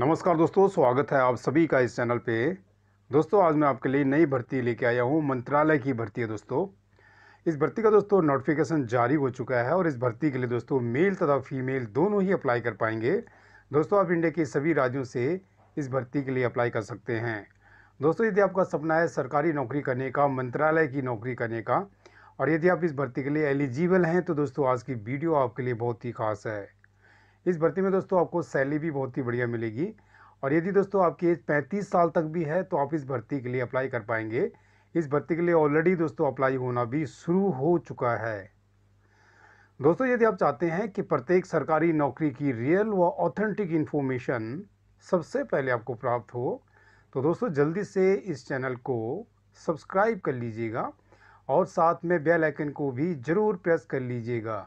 नमस्कार दोस्तों स्वागत है आप सभी का इस चैनल पे दोस्तों आज मैं आपके लिए नई भर्ती लेके आया हूँ मंत्रालय की भर्ती है दोस्तों इस भर्ती का दोस्तों नोटिफिकेशन जारी हो चुका है और इस भर्ती के लिए दोस्तों मेल तथा फीमेल दोनों ही अप्लाई कर पाएंगे दोस्तों आप इंडिया के सभी राज्यों से इस भर्ती के लिए अप्लाई कर सकते हैं दोस्तों यदि आपका सपना है सरकारी नौकरी करने का मंत्रालय की नौकरी करने का और यदि आप इस भर्ती के लिए एलिजिबल हैं तो दोस्तों आज की वीडियो आपके लिए बहुत ही खास है इस भर्ती में दोस्तों आपको सैलरी भी बहुत ही बढ़िया मिलेगी और यदि दोस्तों आपकी एज पैंतीस साल तक भी है तो आप इस भर्ती के लिए अप्लाई कर पाएंगे इस भर्ती के लिए ऑलरेडी दोस्तों अप्लाई होना भी शुरू हो चुका है दोस्तों यदि आप चाहते हैं कि प्रत्येक सरकारी नौकरी की रियल व ऑथेंटिक इन्फॉर्मेशन सबसे पहले आपको प्राप्त हो तो दोस्तों जल्दी से इस चैनल को सब्सक्राइब कर लीजिएगा और साथ में बेल आइकन को भी ज़रूर प्रेस कर लीजिएगा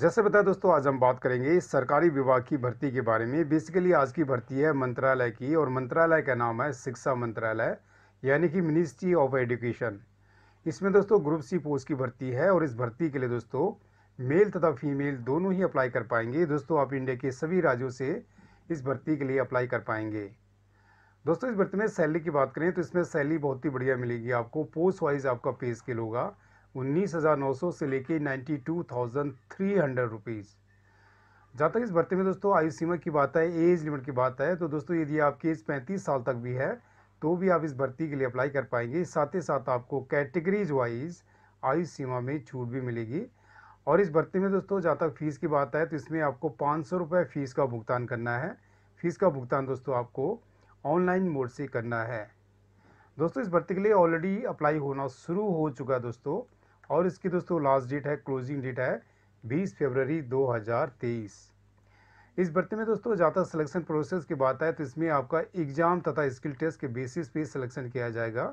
जैसे बताया दोस्तों आज हम बात करेंगे सरकारी विभाग की भर्ती के बारे में बेसिकली आज की भर्ती है मंत्रालय की और मंत्रालय का नाम है शिक्षा मंत्रालय यानी कि मिनिस्ट्री ऑफ एजुकेशन इसमें दोस्तों ग्रुप सी पोस्ट की भर्ती है और इस भर्ती के लिए दोस्तों मेल तथा फीमेल दोनों ही अप्लाई कर पाएंगे दोस्तों आप इंडिया के सभी राज्यों से इस भर्ती के लिए अप्लाई कर पाएंगे दोस्तों इस भर्ती में सैलरी की बात करें तो इसमें सैलरी बहुत ही बढ़िया मिलेगी आपको पोस्ट वाइज आपका पे स्केल होगा उन्नीस हज़ार नौ सौ से लेके ninety two thousand three hundred rupees जहाँ तक इस भर्ती में दोस्तों आयु सीमा की बात है एज लिमिट की बात है तो दोस्तों यदि आपकी एज पैंतीस साल तक भी है तो भी आप इस भर्ती के लिए अप्लाई कर पाएंगे साथ ही साथ आपको कैटेगरीज वाइज आयु सीमा में छूट भी मिलेगी और इस भर्ती में दोस्तों जहाँ तक फ़ीस की बात है तो इसमें आपको पाँच सौ रुपये फ़ीस का भुगतान करना है फ़ीस का भुगतान दोस्तों आपको ऑनलाइन मोड से करना है दोस्तों इस भर्ती के लिए ऑलरेडी अप्लाई होना शुरू हो चुका है दोस्तों और इसकी दोस्तों लास्ट डेट है क्लोजिंग डेट है 20 फरवरी 2023 इस भर्ती में दोस्तों ज़्यादा सिलेक्शन प्रोसेस की बात है तो इसमें आपका एग्ज़ाम तथा स्किल टेस्ट के बेसिस पे सिलेक्शन किया जाएगा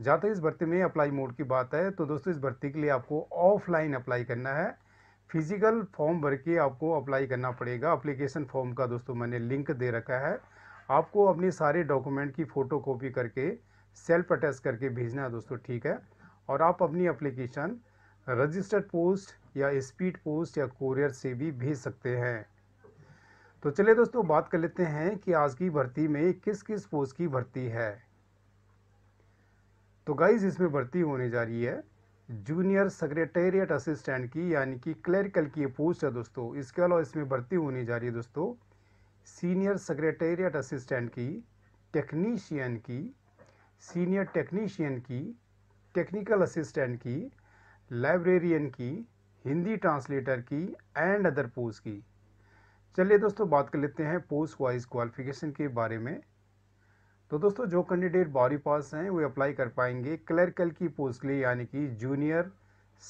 ज़्यादा इस भर्ती में अप्लाई मोड की बात है तो दोस्तों इस भर्ती के लिए आपको ऑफलाइन अप्लाई करना है फिजिकल फॉर्म भर के आपको अप्लाई करना पड़ेगा अप्लीकेशन फॉर्म का दोस्तों मैंने लिंक दे रखा है आपको अपने सारे डॉक्यूमेंट की फ़ोटो कॉपी करके सेल्फ अटैच करके भेजना है दोस्तों ठीक है और आप अपनी एप्लीकेशन रजिस्टर्ड पोस्ट या स्पीड पोस्ट या कोरियर से भी भेज सकते हैं तो चलिए दोस्तों बात कर लेते हैं कि आज की भर्ती में किस किस पोस्ट की भर्ती है तो गाइज इसमें भर्ती होने जा रही है जूनियर सेक्रेटेरिएट असिस्टेंट की यानी कि क्लरिकल की पोस्ट है दोस्तों इसके अलावा इसमें भर्ती होने जा रही है दोस्तों सीनियर सेक्रेटेरिएट असिस्टेंट की टेक्नीशियन की सीनियर टेक्नीशियन की टेक्निकल असिस्टेंट की लाइब्रेरियन की हिंदी ट्रांसलेटर की एंड अदर पोस्ट की चलिए दोस्तों बात कर लेते हैं पोस्ट वाइज क्वालिफिकेशन के बारे में तो दोस्तों जो कैंडिडेट बॉडी पास हैं वे अप्लाई कर पाएंगे क्लर्कल की पोस्ट के लिए यानी कि जूनियर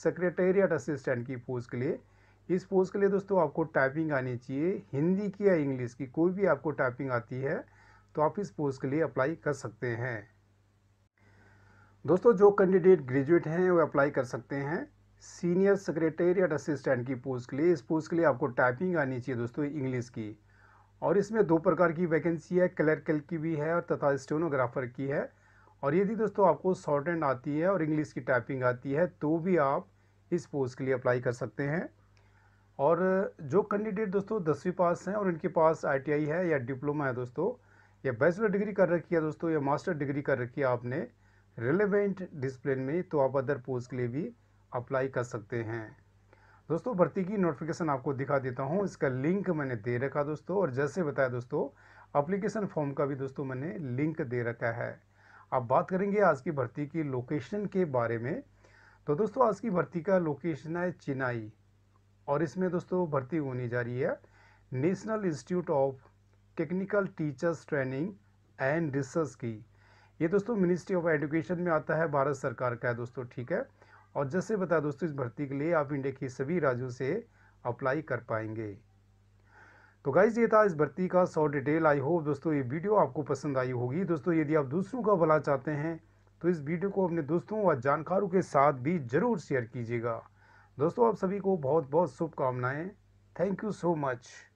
सेक्रेटेरिएट असिस्टेंट की पोस्ट के लिए इस पोस्ट के लिए दोस्तों आपको टाइपिंग आनी चाहिए हिंदी की या इंग्लिश की कोई भी आपको टाइपिंग आती है तो आप इस पोस्ट के लिए अप्लाई कर सकते हैं दोस्तों जो कैंडिडेट ग्रेजुएट हैं वो अप्लाई कर सकते हैं सीनियर सेक्रेटेरिएट असिस्टेंट की पोस्ट के लिए इस पोस्ट के लिए आपको टाइपिंग आनी चाहिए दोस्तों इंग्लिश की और इसमें दो प्रकार की वैकेंसी है क्लर्कल की भी है और तथा स्टेनोग्राफर की है और यदि दोस्तों आपको शॉर्ट एंड आती है और इंग्लिश की टाइपिंग आती है तो भी आप इस पोस्ट के लिए अप्लाई कर सकते हैं और जो कैंडिडेट दोस्तों दसवीं पास हैं और इनके पास आईटीआई है या डिप्लोमा है दोस्तों या बैचलर डिग्री कर रखी है दोस्तों या मास्टर डिग्री कर रखी है आपने रिलेवेंट डिसप्लिन में तो आप अदर पोस्ट के लिए भी अप्लाई कर सकते हैं दोस्तों भर्ती की नोटिफिकेशन आपको दिखा देता हूँ इसका लिंक मैंने दे रखा दोस्तों और जैसे बताया दोस्तों अप्लीकेशन फॉर्म का भी दोस्तों मैंने लिंक दे रखा है अब बात करेंगे आज की भर्ती की लोकेशन के बारे में तो दोस्तों आज की भर्ती का लोकेशन है चिनाई और इसमें दोस्तों भर्ती होने जा रही है national institute of technical teachers training and research की ये दोस्तों मिनिस्ट्री ऑफ एजुकेशन में आता है भारत सरकार का है दोस्तों ठीक है और जैसे बताया दोस्तों इस भर्ती के लिए आप इंडिया के सभी राज्यों से अप्लाई कर पाएंगे तो गाइज ये था इस भर्ती का सौ डिटेल आई होप दोस्तों ये वीडियो आपको पसंद आई होगी दोस्तों यदि आप दूसरों का भला चाहते हैं तो इस वीडियो को अपने दोस्तों व जानकारों के साथ भी ज़रूर शेयर कीजिएगा दोस्तों आप सभी को बहुत बहुत शुभकामनाएँ थैंक यू सो मच